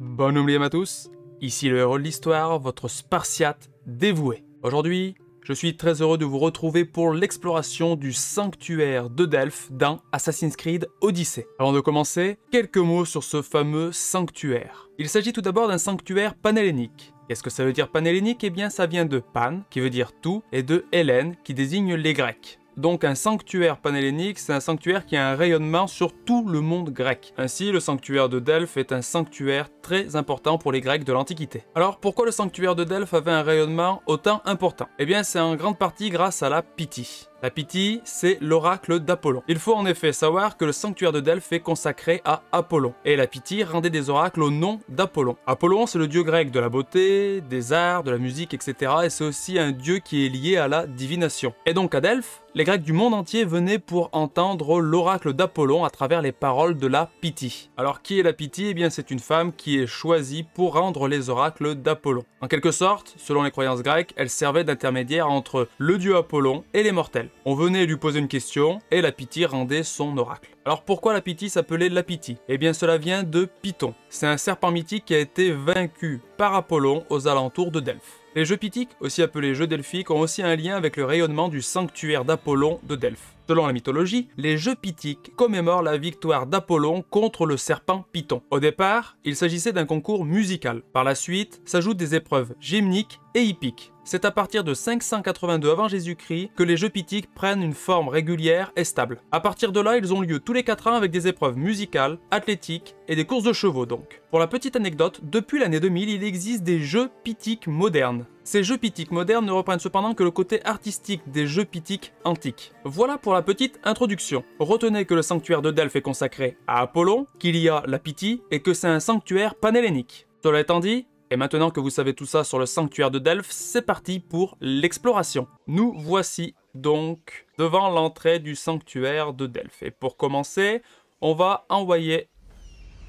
Bon oubliem à tous, ici le héros de l'histoire, votre spartiate dévoué. Aujourd'hui, je suis très heureux de vous retrouver pour l'exploration du sanctuaire de Delphes dans Assassin's Creed Odyssey. Avant de commencer, quelques mots sur ce fameux sanctuaire. Il s'agit tout d'abord d'un sanctuaire panhellénique. Qu'est-ce que ça veut dire panhellénique Eh bien ça vient de pan, qui veut dire tout, et de hélène, qui désigne les Grecs. Donc un sanctuaire panhellénique, c'est un sanctuaire qui a un rayonnement sur tout le monde grec. Ainsi, le sanctuaire de Delphes est un sanctuaire très important pour les Grecs de l'Antiquité. Alors pourquoi le sanctuaire de Delphes avait un rayonnement autant important Eh bien c'est en grande partie grâce à la Pythie. La Pythie, c'est l'oracle d'Apollon. Il faut en effet savoir que le sanctuaire de Delphes est consacré à Apollon, et la Pythie rendait des oracles au nom d'Apollon. Apollon, c'est le dieu grec de la beauté, des arts, de la musique, etc. Et c'est aussi un dieu qui est lié à la divination. Et donc à Delphes, les Grecs du monde entier venaient pour entendre l'oracle d'Apollon à travers les paroles de la Pythie. Alors qui est la Pythie Eh bien c'est une femme qui est choisie pour rendre les oracles d'Apollon. En quelque sorte, selon les croyances grecques, elle servait d'intermédiaire entre le dieu Apollon et les mortels. On venait lui poser une question et la Pythie rendait son oracle. Alors pourquoi la Pythie s'appelait la Pythie Eh bien cela vient de Python. C'est un serpent mythique qui a été vaincu par Apollon aux alentours de Delphes. Les jeux pythiques, aussi appelés jeux delphiques, ont aussi un lien avec le rayonnement du sanctuaire d'Apollon de Delphes. Selon la mythologie, les Jeux Pythiques commémorent la victoire d'Apollon contre le serpent Python. Au départ, il s'agissait d'un concours musical. Par la suite, s'ajoutent des épreuves gymniques et hippiques. C'est à partir de 582 avant Jésus-Christ que les jeux pythiques prennent une forme régulière et stable. À partir de là, ils ont lieu tous les 4 ans avec des épreuves musicales, athlétiques et des courses de chevaux donc. Pour la petite anecdote, depuis l'année 2000, il existe des jeux pythiques modernes. Ces jeux pythiques modernes ne reprennent cependant que le côté artistique des jeux pythiques antiques. Voilà pour la petite introduction. Retenez que le sanctuaire de Delphes est consacré à Apollon, qu'il y a la Pythie et que c'est un sanctuaire panhellénique. Cela étant dit, et maintenant que vous savez tout ça sur le sanctuaire de Delphes, c'est parti pour l'exploration. Nous voici donc devant l'entrée du sanctuaire de Delphes. Et pour commencer, on va envoyer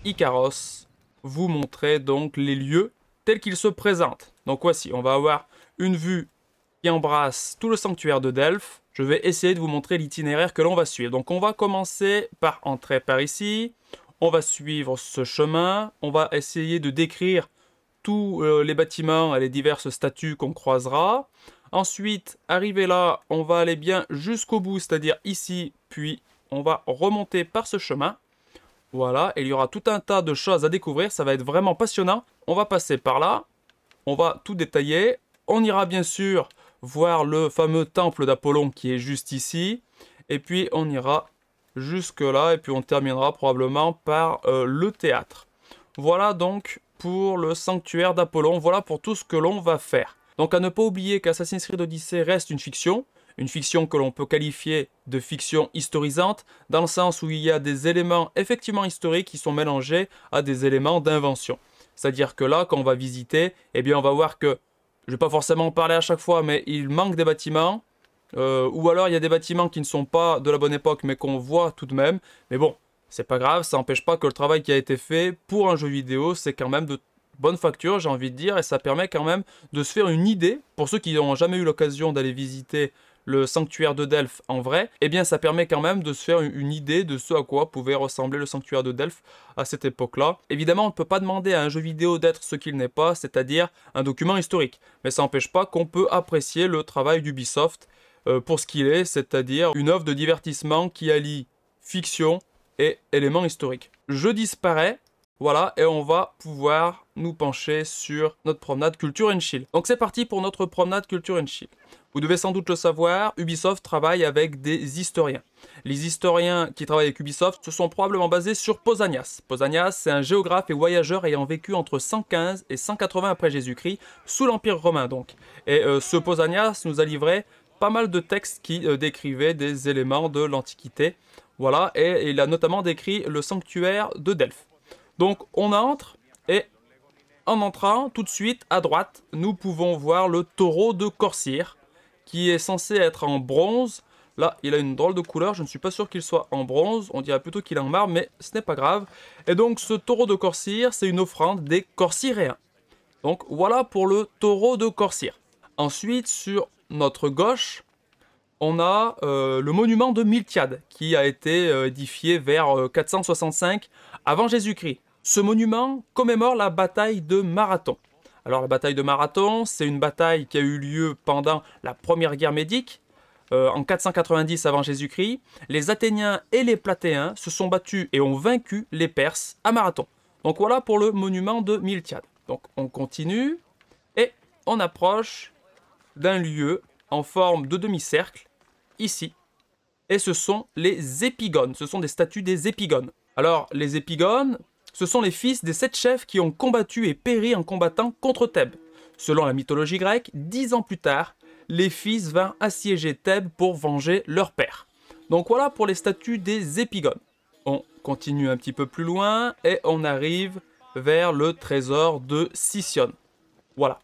Icaros vous montrer donc les lieux tels qu'ils se présentent. Donc voici, on va avoir une vue qui embrasse tout le sanctuaire de Delphes. Je vais essayer de vous montrer l'itinéraire que l'on va suivre. Donc on va commencer par entrer par ici. On va suivre ce chemin. On va essayer de décrire tous euh, les bâtiments et les diverses statues qu'on croisera. Ensuite, arrivé là, on va aller bien jusqu'au bout, c'est-à-dire ici, puis on va remonter par ce chemin. Voilà, et il y aura tout un tas de choses à découvrir, ça va être vraiment passionnant. On va passer par là, on va tout détailler. On ira bien sûr voir le fameux temple d'Apollon qui est juste ici. Et puis on ira jusque là, et puis on terminera probablement par euh, le théâtre. Voilà donc pour le sanctuaire d'Apollon. Voilà pour tout ce que l'on va faire. Donc à ne pas oublier qu'Assassin's Creed Odyssey reste une fiction, une fiction que l'on peut qualifier de fiction historisante, dans le sens où il y a des éléments effectivement historiques qui sont mélangés à des éléments d'invention. C'est-à-dire que là, quand on va visiter, eh bien on va voir que, je ne vais pas forcément en parler à chaque fois, mais il manque des bâtiments, euh, ou alors il y a des bâtiments qui ne sont pas de la bonne époque, mais qu'on voit tout de même. Mais bon, c'est pas grave, ça n'empêche pas que le travail qui a été fait pour un jeu vidéo, c'est quand même de bonne facture, j'ai envie de dire, et ça permet quand même de se faire une idée, pour ceux qui n'ont jamais eu l'occasion d'aller visiter le sanctuaire de Delphes en vrai, eh bien ça permet quand même de se faire une idée de ce à quoi pouvait ressembler le sanctuaire de Delphes à cette époque-là. Évidemment, on ne peut pas demander à un jeu vidéo d'être ce qu'il n'est pas, c'est-à-dire un document historique, mais ça n'empêche pas qu'on peut apprécier le travail d'Ubisoft euh, pour ce qu'il est, c'est-à-dire une offre de divertissement qui allie fiction, et éléments historiques. Je disparais, voilà, et on va pouvoir nous pencher sur notre promenade Culture and Chill. Donc c'est parti pour notre promenade Culture and Chill. Vous devez sans doute le savoir, Ubisoft travaille avec des historiens. Les historiens qui travaillent avec Ubisoft se sont probablement basés sur Pausanias. Pausanias, c'est un géographe et voyageur ayant vécu entre 115 et 180 après Jésus-Christ, sous l'Empire romain donc. Et euh, ce Pausanias nous a livré pas mal de textes qui euh, décrivaient des éléments de l'Antiquité. Voilà, et il a notamment décrit le sanctuaire de Delphes. Donc on entre, et en entrant, tout de suite à droite, nous pouvons voir le taureau de Corcyre, qui est censé être en bronze. Là, il a une drôle de couleur, je ne suis pas sûr qu'il soit en bronze, on dirait plutôt qu'il est en marbre, mais ce n'est pas grave. Et donc ce taureau de Corcyre, c'est une offrande des Corcyréens. Donc voilà pour le taureau de Corcyre. Ensuite, sur notre gauche, on a euh, le monument de Miltiade, qui a été euh, édifié vers 465 euh, avant Jésus-Christ. Ce monument commémore la bataille de Marathon. Alors la bataille de Marathon, c'est une bataille qui a eu lieu pendant la première guerre médique, en 490 avant Jésus-Christ. Les Athéniens et les Platéens se sont battus et ont vaincu les Perses à Marathon. Donc voilà pour le monument de Miltiade. Donc on continue et on approche d'un lieu en forme de demi-cercle ici. Et ce sont les épigones. Ce sont des statues des épigones. Alors, les épigones, ce sont les fils des sept chefs qui ont combattu et péri en combattant contre Thèbes. Selon la mythologie grecque, dix ans plus tard, les fils vinrent assiéger Thèbes pour venger leur père. Donc voilà pour les statues des épigones. On continue un petit peu plus loin et on arrive vers le trésor de Sicyone. Voilà.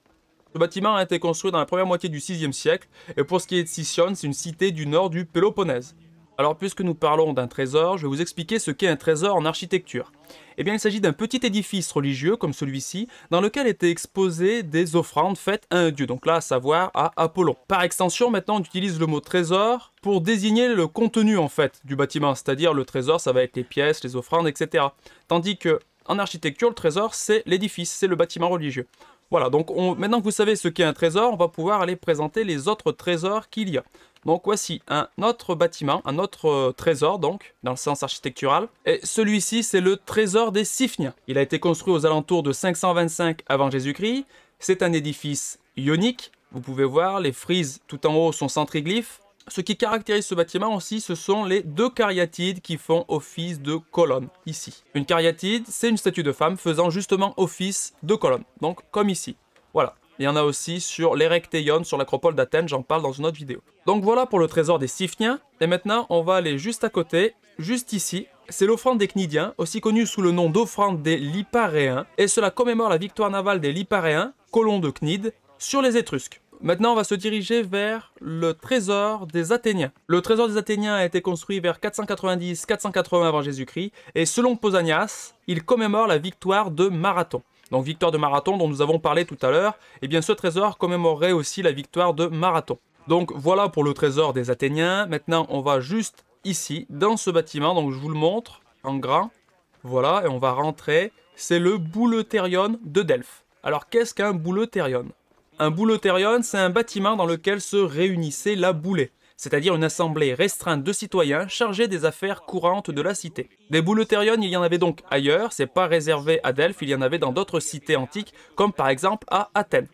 Ce bâtiment a été construit dans la première moitié du 6e siècle, et pour ce qui est de Sichon, c'est une cité du nord du Péloponnèse. Alors puisque nous parlons d'un trésor, je vais vous expliquer ce qu'est un trésor en architecture. Eh bien il s'agit d'un petit édifice religieux comme celui-ci, dans lequel étaient exposées des offrandes faites à un dieu, donc là à savoir à Apollon. Par extension maintenant on utilise le mot trésor pour désigner le contenu en fait du bâtiment, c'est-à-dire le trésor ça va être les pièces, les offrandes, etc. Tandis que en architecture, le trésor, c'est l'édifice, c'est le bâtiment religieux. Voilà, donc maintenant que vous savez ce qu'est un trésor, on va pouvoir aller présenter les autres trésors qu'il y a. Donc voici un autre bâtiment, un autre euh, trésor donc, dans le sens architectural. Et celui-ci, c'est le trésor des Siphniens. Il a été construit aux alentours de 525 avant Jésus-Christ. C'est un édifice ionique. Vous pouvez voir, les frises tout en haut sont centriglyphes. Ce qui caractérise ce bâtiment aussi, ce sont les deux cariatides qui font office de colonne, ici. Une cariatide, c'est une statue de femme faisant justement office de colonne, donc comme ici. Voilà. Il y en a aussi sur l'Erecteion, sur l'acropole d'Athènes, j'en parle dans une autre vidéo. Donc voilà pour le trésor des Siphniens. Et maintenant, on va aller juste à côté, juste ici. C'est l'offrande des Cnidiens, aussi connue sous le nom d'offrande des Liparéens. Et cela commémore la victoire navale des Liparéens, colons de Cnide, sur les Étrusques. Maintenant, on va se diriger vers le trésor des Athéniens. Le trésor des Athéniens a été construit vers 490-480 avant Jésus-Christ, et selon Posanias, il commémore la victoire de Marathon. Donc victoire de Marathon dont nous avons parlé tout à l'heure, et eh bien ce trésor commémorerait aussi la victoire de Marathon. Donc voilà pour le trésor des Athéniens. Maintenant, on va juste ici, dans ce bâtiment, donc je vous le montre en grand. Voilà, et on va rentrer. C'est le Bouleterion de Delphes. Alors qu'est-ce qu'un Bouleterion un bouloterion, c'est un bâtiment dans lequel se réunissait la boulée, c'est-à-dire une assemblée restreinte de citoyens chargés des affaires courantes de la cité. Des bouleterions, il y en avait donc ailleurs, c'est pas réservé à Delphes, il y en avait dans d'autres cités antiques, comme par exemple à Athènes.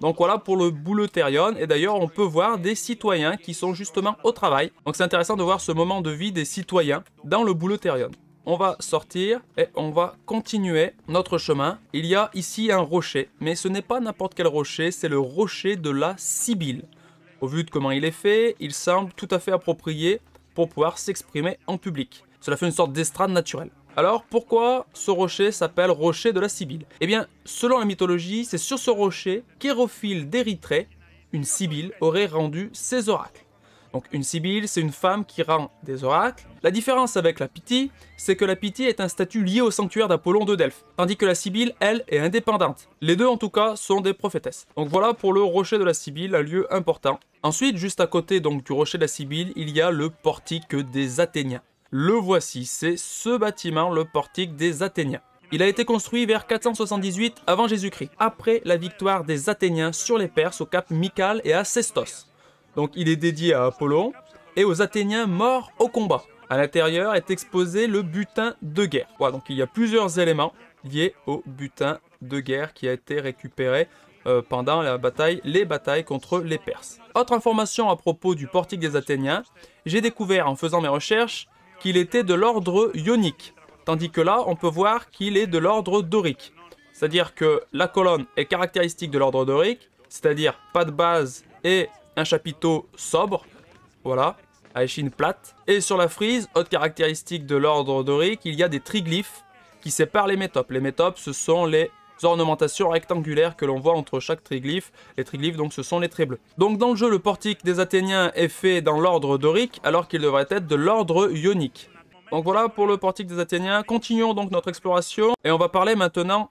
Donc voilà pour le bouloterion, et d'ailleurs on peut voir des citoyens qui sont justement au travail, donc c'est intéressant de voir ce moment de vie des citoyens dans le bouloterion on va sortir et on va continuer notre chemin. Il y a ici un rocher, mais ce n'est pas n'importe quel rocher, c'est le rocher de la Sibylle. Au vu de comment il est fait, il semble tout à fait approprié pour pouvoir s'exprimer en public. Cela fait une sorte d'estrade naturelle. Alors pourquoi ce rocher s'appelle rocher de la Sibylle Eh bien, selon la mythologie, c'est sur ce rocher qu'Hérophile d'Érythrée, une Sibylle, aurait rendu ses oracles. Donc une sibylle, c'est une femme qui rend des oracles. La différence avec la Pythie, c'est que la Pythie est un statut lié au sanctuaire d'Apollon de Delphes, tandis que la sibylle, elle, est indépendante. Les deux, en tout cas, sont des prophétesses. Donc voilà pour le rocher de la sibylle, un lieu important. Ensuite, juste à côté donc du rocher de la sibylle, il y a le portique des Athéniens. Le voici, c'est ce bâtiment, le portique des Athéniens. Il a été construit vers 478 avant Jésus-Christ, après la victoire des Athéniens sur les Perses au cap Mycale et à Sestos. Donc il est dédié à Apollon et aux Athéniens morts au combat. À l'intérieur est exposé le butin de guerre. Voilà, donc il y a plusieurs éléments liés au butin de guerre qui a été récupéré euh, pendant la bataille, les batailles contre les Perses. Autre information à propos du portique des Athéniens, j'ai découvert en faisant mes recherches qu'il était de l'ordre ionique, tandis que là on peut voir qu'il est de l'ordre dorique. C'est-à-dire que la colonne est caractéristique de l'ordre dorique, c'est-à-dire pas de base et un chapiteau sobre, voilà, à échine plate. Et sur la frise, autre caractéristique de l'ordre dorique, il y a des triglyphes qui séparent les métopes. Les métopes, ce sont les ornementations rectangulaires que l'on voit entre chaque triglyphe. Les triglyphes, donc, ce sont les tribles. Donc, dans le jeu, le portique des Athéniens est fait dans l'ordre dorique, alors qu'il devrait être de l'ordre ionique. Donc voilà pour le portique des Athéniens. Continuons donc notre exploration et on va parler maintenant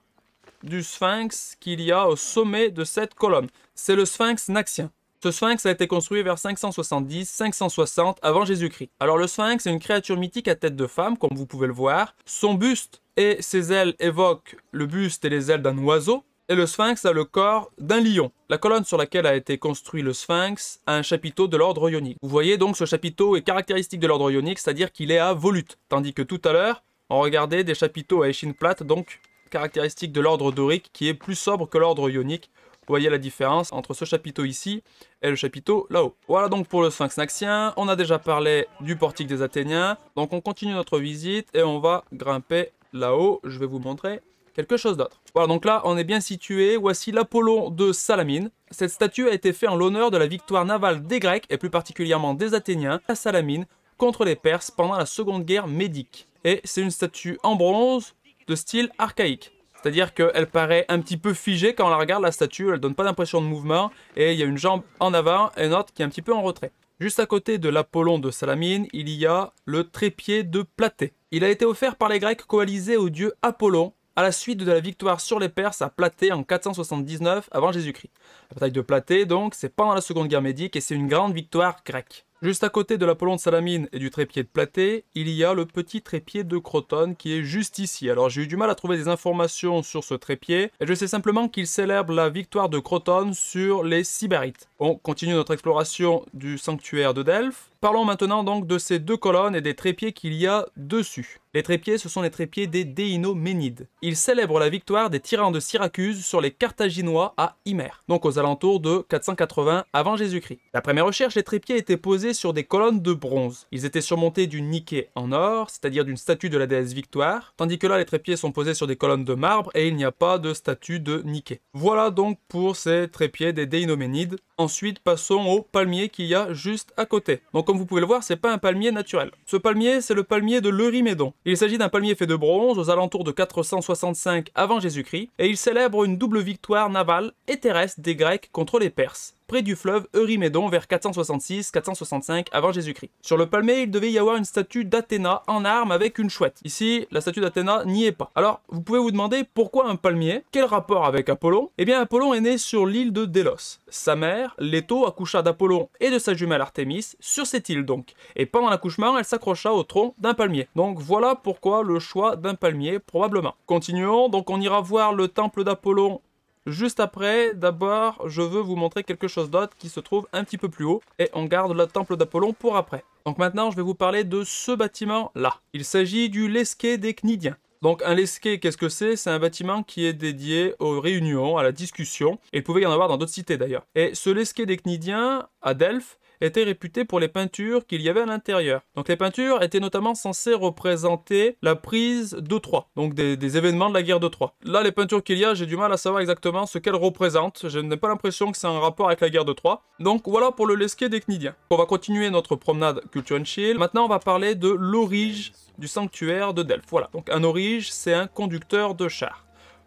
du sphinx qu'il y a au sommet de cette colonne. C'est le sphinx naxien. Ce sphinx a été construit vers 570-560 avant Jésus-Christ. Alors le sphinx est une créature mythique à tête de femme, comme vous pouvez le voir. Son buste et ses ailes évoquent le buste et les ailes d'un oiseau, et le sphinx a le corps d'un lion. La colonne sur laquelle a été construit le sphinx a un chapiteau de l'ordre ionique. Vous voyez donc ce chapiteau est caractéristique de l'ordre ionique, c'est-à-dire qu'il est à volute, tandis que tout à l'heure, on regardait des chapiteaux à échine plate, donc caractéristique de l'ordre dorique qui est plus sobre que l'ordre ionique. Vous voyez la différence entre ce chapiteau ici et le chapiteau là-haut. Voilà donc pour le sphinx naxien. On a déjà parlé du portique des Athéniens. Donc on continue notre visite et on va grimper là-haut. Je vais vous montrer quelque chose d'autre. Voilà, donc là, on est bien situé. Voici l'Apollon de Salamine. Cette statue a été faite en l'honneur de la victoire navale des Grecs, et plus particulièrement des Athéniens, à Salamine, contre les Perses pendant la Seconde Guerre médique. Et c'est une statue en bronze de style archaïque. C'est-à-dire qu'elle paraît un petit peu figée quand on la regarde, la statue, elle donne pas d'impression de mouvement, et il y a une jambe en avant et une autre qui est un petit peu en retrait. Juste à côté de l'Apollon de Salamine, il y a le trépied de Platée. Il a été offert par les Grecs coalisés au dieu Apollon à la suite de la victoire sur les Perses à Platée en 479 avant Jésus-Christ. La bataille de Platée, donc, c'est pendant la Seconde Guerre médique et c'est une grande victoire grecque. Juste à côté de l'Apollon de Salamine et du trépied de Platée, il y a le petit trépied de Croton qui est juste ici. Alors j'ai eu du mal à trouver des informations sur ce trépied, et je sais simplement qu'il célèbre la victoire de Croton sur les Sibérites. On continue notre exploration du sanctuaire de Delphes. Parlons maintenant donc de ces deux colonnes et des trépieds qu'il y a dessus. Les trépieds, ce sont les trépieds des Déinoménides. Ils célèbrent la victoire des tyrans de Syracuse sur les Carthaginois à Himère, donc aux alentours de 480 avant Jésus-Christ. La première recherche, les trépieds étaient posés sur des colonnes de bronze. Ils étaient surmontés d'une niquée en or, c'est-à-dire d'une statue de la déesse Victoire, tandis que là les trépieds sont posés sur des colonnes de marbre et il n'y a pas de statue de Niké. Voilà donc pour ces trépieds des Déinoménides. Ensuite, passons au palmier qu'il y a juste à côté. Donc comme vous pouvez le voir, c'est pas un palmier naturel. Ce palmier, c'est le palmier de l'Eurymédon. Il s'agit d'un palmier fait de bronze aux alentours de 465 avant Jésus-Christ et il célèbre une double victoire navale et terrestre des Grecs contre les Perses près du fleuve Eurymédon vers 466-465 avant Jésus-Christ. Sur le palmier, il devait y avoir une statue d'Athéna en armes avec une chouette. Ici, la statue d'Athéna n'y est pas. Alors, vous pouvez vous demander pourquoi un palmier Quel rapport avec Apollon Eh bien, Apollon est né sur l'île de Délos. Sa mère, Leto, accoucha d'Apollon et de sa jumelle Artémis sur cette île donc. Et pendant l'accouchement, elle s'accrocha au tronc d'un palmier. Donc voilà pourquoi le choix d'un palmier probablement. Continuons, donc on ira voir le temple d'Apollon Juste après, d'abord, je veux vous montrer quelque chose d'autre qui se trouve un petit peu plus haut, et on garde le temple d'Apollon pour après. Donc maintenant, je vais vous parler de ce bâtiment-là. Il s'agit du lesquet des Cnidiens. Donc un lesquet, qu'est-ce que c'est C'est un bâtiment qui est dédié aux réunions, à la discussion, et il pouvait y en avoir dans d'autres cités d'ailleurs. Et ce lesquet des Cnidiens, à Delphes, était réputé pour les peintures qu'il y avait à l'intérieur. Donc les peintures étaient notamment censées représenter la prise de Troie, donc des, événements de la guerre de Troie. Là, les peintures qu'il y a, j'ai du mal à savoir exactement ce qu'elles représentent. Je n'ai pas l'impression que c'est un rapport avec la guerre de Troie. Donc voilà pour le lesquet des Cnidiens. On va continuer notre promenade Culture and Chill. Maintenant, on va parler de l'orige du sanctuaire de Delphes. Voilà, donc un orige, c'est un conducteur de char.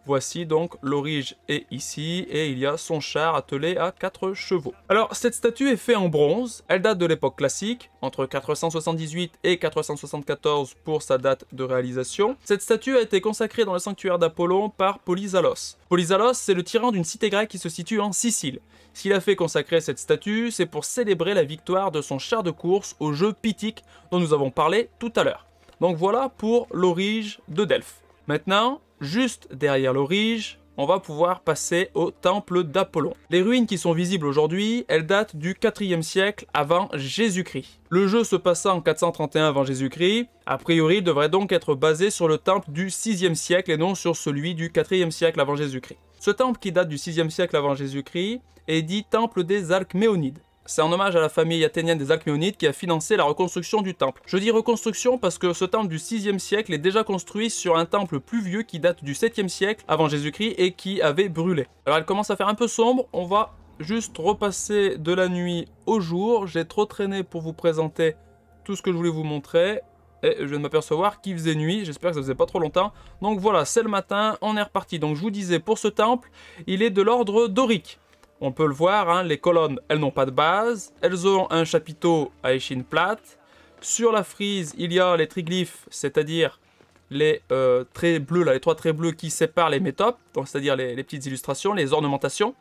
Voici donc l'orige est ici et il y a son char attelé à 4 chevaux. Alors cette statue est faite en bronze, elle date de l'époque classique, entre 478 et 474 pour sa date de réalisation. Cette statue a été consacrée dans le sanctuaire d'Apollon par Polyzalos. Polyzalos, c'est le tyran d'une cité grecque qui se situe en Sicile. S'il a fait consacrer cette statue, c'est pour célébrer la victoire de son char de course au jeu Pythique dont nous avons parlé tout à l'heure. Donc voilà pour l'orige de Delphes. Maintenant, Juste derrière l'orige, on va pouvoir passer au temple d'Apollon. Les ruines qui sont visibles aujourd'hui, elles datent du 4e siècle avant Jésus-Christ. Le jeu se passa en 431 avant Jésus-Christ, a priori devrait donc être basé sur le temple du 6e siècle et non sur celui du 4e siècle avant Jésus-Christ. Ce temple qui date du 6e siècle avant Jésus-Christ est dit temple des Alcméonides. C'est un hommage à la famille athénienne des Alcméonides qui a financé la reconstruction du temple. Je dis reconstruction parce que ce temple du 6e siècle est déjà construit sur un temple plus vieux qui date du 7e siècle avant Jésus-Christ et qui avait brûlé. Alors elle commence à faire un peu sombre, on va juste repasser de la nuit au jour. J'ai trop traîné pour vous présenter tout ce que je voulais vous montrer. Et je viens de m'apercevoir qu'il faisait nuit, j'espère que ça faisait pas trop longtemps. Donc voilà, c'est le matin, on est reparti. Donc je vous disais, pour ce temple, il est de l'ordre dorique on peut le voir, hein, les colonnes, elles n'ont pas de base, elles ont un chapiteau à échine plate. Sur la frise, il y a les triglyphes, c'est-à-dire les euh, bleus, les trois traits bleus qui séparent les métopes, c'est-à-dire les, petites illustrations, les ornementations.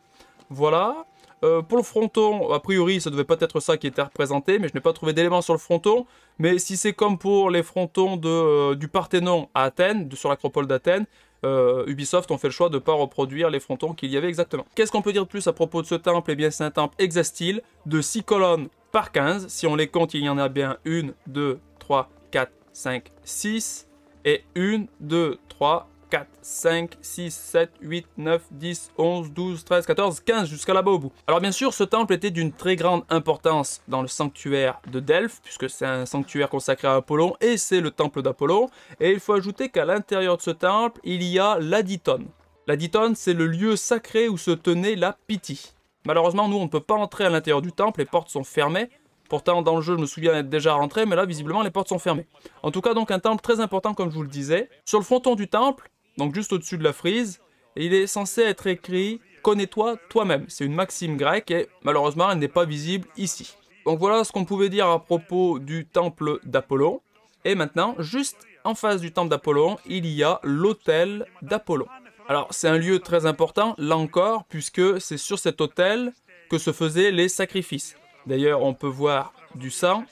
Voilà. Euh, pour le fronton, a priori, ça devait pas être ça qui était représenté, mais je n'ai pas trouvé d'éléments sur le fronton. Mais si c'est comme pour les frontons de, euh, du Parthénon à Athènes, de, sur l'acropole d'Athènes, euh, Ubisoft ont fait le choix de ne pas reproduire les frontons qu'il y avait exactement. Qu'est-ce qu'on peut dire de plus à propos de ce temple Eh bien, c'est un temple hexastyle de 6 colonnes par 15. Si on les compte, il y en a bien 1, 2, 3, 4, 5, 6 et 1, 2, 3, 4, 5, 6, 7, 8, 9, 10, 11, 12, 13, 14, 15, jusqu'à là-bas au bout. Alors bien sûr, ce temple était d'une très grande importance dans le sanctuaire de Delphes, puisque c'est un sanctuaire consacré à Apollon, et c'est le temple d'Apollon. Et il faut ajouter qu'à l'intérieur de ce temple, il y a l'Aditone. L'Aditone, c'est le lieu sacré où se tenait la Pythie. Malheureusement, nous, on ne peut pas entrer à l'intérieur du temple, les portes sont fermées, Pourtant, dans le jeu, je me souviens être déjà rentré, mais là, visiblement, les portes sont fermées. En tout cas, donc, un temple très important, comme je vous le disais. Sur le fronton du temple, donc juste au-dessus de la frise. il est censé être écrit « Connais-toi toi-même ». C'est une maxime grecque et malheureusement, elle n'est pas visible ici. Donc voilà ce qu'on pouvait dire à propos du temple d'Apollon. Et maintenant, juste en face du temple d'Apollon, il y a l'autel d'Apollon. Alors c'est un lieu très important, là encore, puisque c'est sur cet autel que se faisaient les sacrifices. D'ailleurs, on peut voir du sang,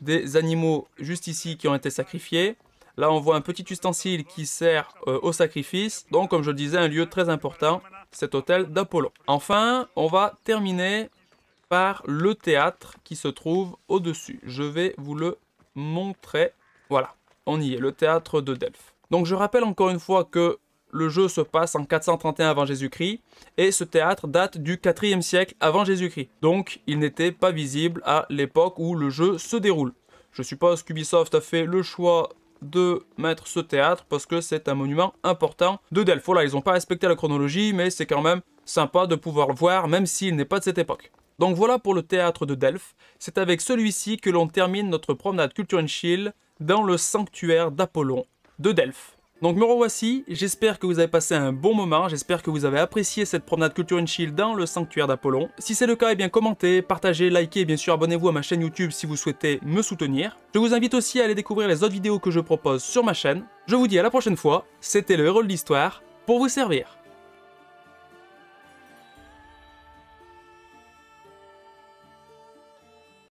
des animaux juste ici qui ont été sacrifiés, Là, on voit un petit ustensile qui sert euh, au sacrifice. Donc, comme je le disais, un lieu très important, cet hôtel d'Apollon. Enfin, on va terminer par le théâtre qui se trouve au-dessus. Je vais vous le montrer. Voilà, on y est, le théâtre de Delphes. Donc, je rappelle encore une fois que le jeu se passe en 431 avant Jésus-Christ et ce théâtre date du 4e siècle avant Jésus-Christ. Donc il n'était pas visible à l'époque où le jeu se déroule. Je suppose qu'Ubisoft a fait le choix de mettre ce théâtre parce que c'est un monument important de Delphes. Là, ils n'ont pas respecté la chronologie, mais c'est quand même sympa de pouvoir le voir, même s'il n'est pas de cette époque. Donc voilà pour le théâtre de Delphes. C'est avec celui-ci que l'on termine notre promenade Culture and Chill dans le sanctuaire d'Apollon de Delphes. Donc me revoici, j'espère que vous avez passé un bon moment, j'espère que vous avez apprécié cette promenade Culture in shield dans le sanctuaire d'Apollon. Si c'est le cas, eh bien commentez, partagez, likez et bien sûr abonnez-vous à ma chaîne YouTube si vous souhaitez me soutenir. Je vous invite aussi à aller découvrir les autres vidéos que je propose sur ma chaîne. Je vous dis à la prochaine fois, c'était le héros de l'histoire, pour vous servir.